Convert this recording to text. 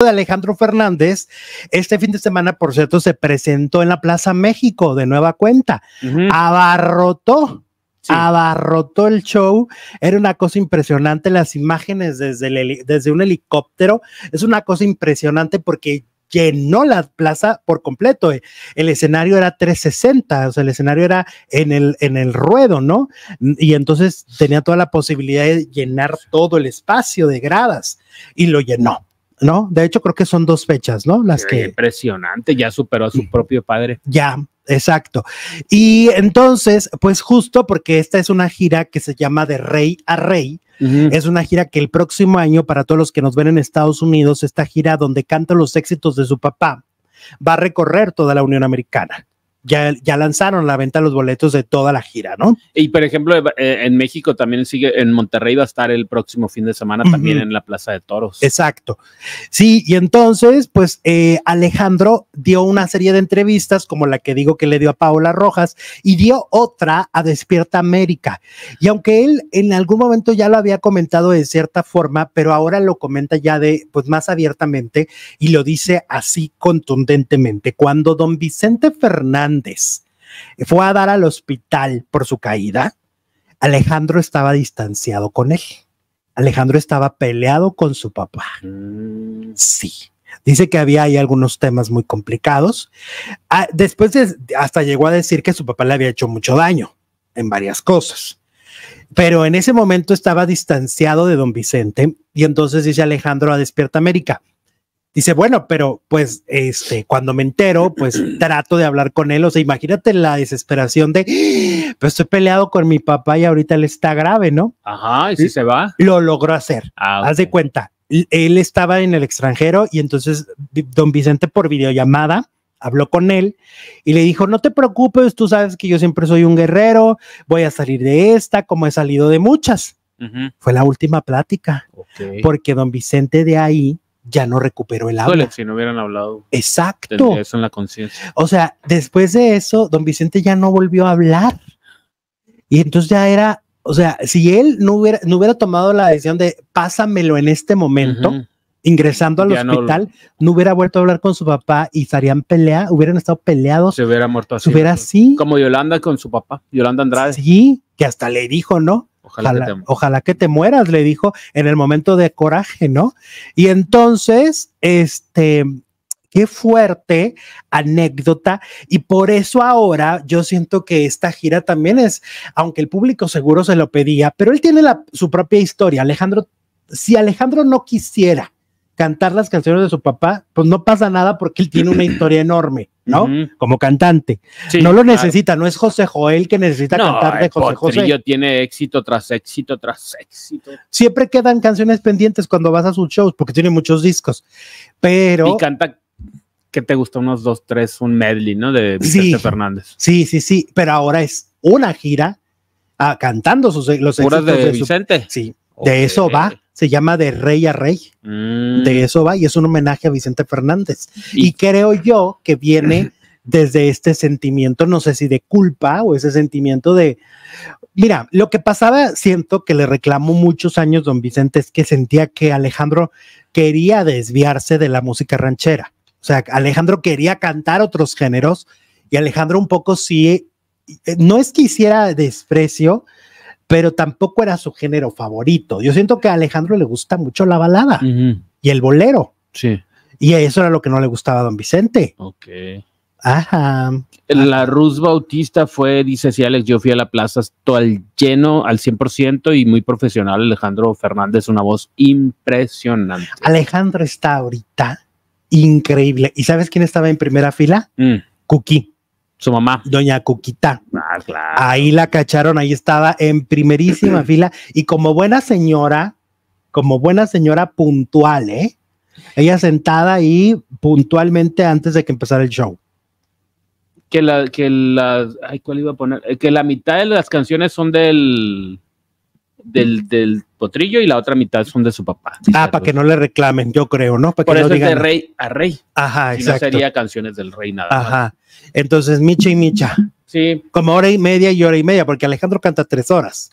de Alejandro Fernández, este fin de semana, por cierto, se presentó en la Plaza México de nueva cuenta. Abarrotó, abarrotó el show. Era una cosa impresionante las imágenes desde, desde un helicóptero. Es una cosa impresionante porque llenó la plaza por completo. Eh. El escenario era 360, o sea, el escenario era en el, en el ruedo, ¿no? Y entonces tenía toda la posibilidad de llenar todo el espacio de gradas y lo llenó. ¿no? De hecho, creo que son dos fechas, ¿no? Las que. Impresionante, ya superó a su mm. propio padre. Ya, exacto. Y entonces, pues justo porque esta es una gira que se llama De Rey a Rey, Es una gira que el próximo año, para todos los que nos ven en Estados Unidos, esta gira donde canta los éxitos de su papá, va a recorrer toda la Unión Americana ya, ya lanzaron la venta de los boletos de toda la gira, ¿no? Y por ejemplo, eh, en México también sigue, en Monterrey va a estar el próximo fin de semana también en la Plaza de Toros. Exacto. Sí, y entonces, pues eh, Alejandro dio una serie de entrevistas, como la que digo que le dio a Paola Rojas, y dio otra a Despierta América. Y aunque él en algún momento ya lo había comentado de cierta forma, pero ahora lo comenta ya de, pues más abiertamente y lo dice así contundentemente. Cuando don Vicente Fernández fue a dar al hospital por su caída. Alejandro estaba distanciado con él. Alejandro estaba peleado con su papá. Mm. Sí. Dice que había ahí algunos temas muy complicados. Ah, después hasta llegó a decir que su papá le había hecho mucho daño en varias cosas. Pero en ese momento estaba distanciado de don Vicente y entonces dice Alejandro a Despierta América, Dice, bueno, pero pues este, cuando me entero, pues trato de hablar con él. O sea, imagínate la desesperación de, ah, pues estoy peleado con mi papá y ahorita él está grave, ¿no? Ajá, y si se va. Lo logró hacer. Ah, Haz de cuenta, él estaba en el extranjero y entonces don Vicente por videollamada habló con él y le dijo, no te preocupes, tú sabes que yo siempre soy un guerrero, voy a salir de esta como he salido de muchas. Fue la última plática, porque don Vicente de ahí ya no recuperó el habla. si no hubieran hablado. Exacto. Eso en la conciencia. O sea, después de eso, don Vicente ya no volvió a hablar. Y entonces ya era, o sea, si él no hubiera, no hubiera tomado la decisión de pásamelo en este momento, ingresando al hospital, no, hubiera vuelto a hablar con su papá y estarían pelea, hubieran estado peleados. Se hubiera muerto así. hubiera así. Como Yolanda con su papá, Yolanda Andrade. Sí, que hasta le dijo, ¿no? Ojalá, que te... mueras, le dijo en el momento de coraje, ¿no? Y entonces, este, qué fuerte anécdota. Y por eso ahora yo siento que esta gira también es, aunque el público seguro se lo pedía, pero él tiene la, su propia historia. Alejandro, si Alejandro no quisiera cantar las canciones de su papá, pues no pasa nada porque él tiene una historia enorme. ¿no? Como cantante. no lo necesita, no es José Joel que necesita cantar de José José. tiene éxito tras éxito tras éxito. Siempre quedan canciones pendientes cuando vas a sus shows porque tiene muchos discos. Pero. Y canta que te gusta unos dos, tres, un medley, ¿no? De Vicente Fernández. Sí, sí, sí. Pero ahora es una gira ah, cantando sus, los de, Vicente. sí, de eso va se llama De Rey a Rey. Mm. De eso va y es un homenaje a Vicente Fernández. Y, y creo yo que viene desde este sentimiento, no sé si de culpa o ese sentimiento de, mira, lo que pasaba, siento que le reclamó muchos años don Vicente, es que sentía que Alejandro quería desviarse de la música ranchera. O sea, Alejandro quería cantar otros géneros y Alejandro un poco sí, eh, no es que hiciera desprecio, pero tampoco era su género favorito. Yo siento que a Alejandro le gusta mucho la balada y el bolero. Sí. Y eso era lo que no le gustaba a don Vicente. Ok. Ajá. La Ruz Bautista fue, dice si Alex, yo fui a la plaza todo al lleno, al 100% y muy profesional. Alejandro Fernández, una voz impresionante. Alejandro está ahorita increíble. ¿Y sabes quién estaba en primera fila? Mm. Cookie. Su mamá. Doña Cuquita. Ah, claro. Ahí la cacharon, ahí estaba en primerísima fila. Y como buena señora, como buena señora puntual, ¿eh? Ella sentada ahí puntualmente antes de que empezara el show. Que la, que la, ay, ¿cuál iba a poner? Eh, que la mitad de las canciones son del, del, del potrillo y la otra mitad son de su papá. Ah, para que no le reclamen, yo creo, ¿no? Para Por eso es de rey a rey. Ajá, exacto. No sería canciones del rey nada más. Ajá. Entonces, Micha y Micha. Sí. Como hora y media y hora y media, porque Alejandro canta tres horas.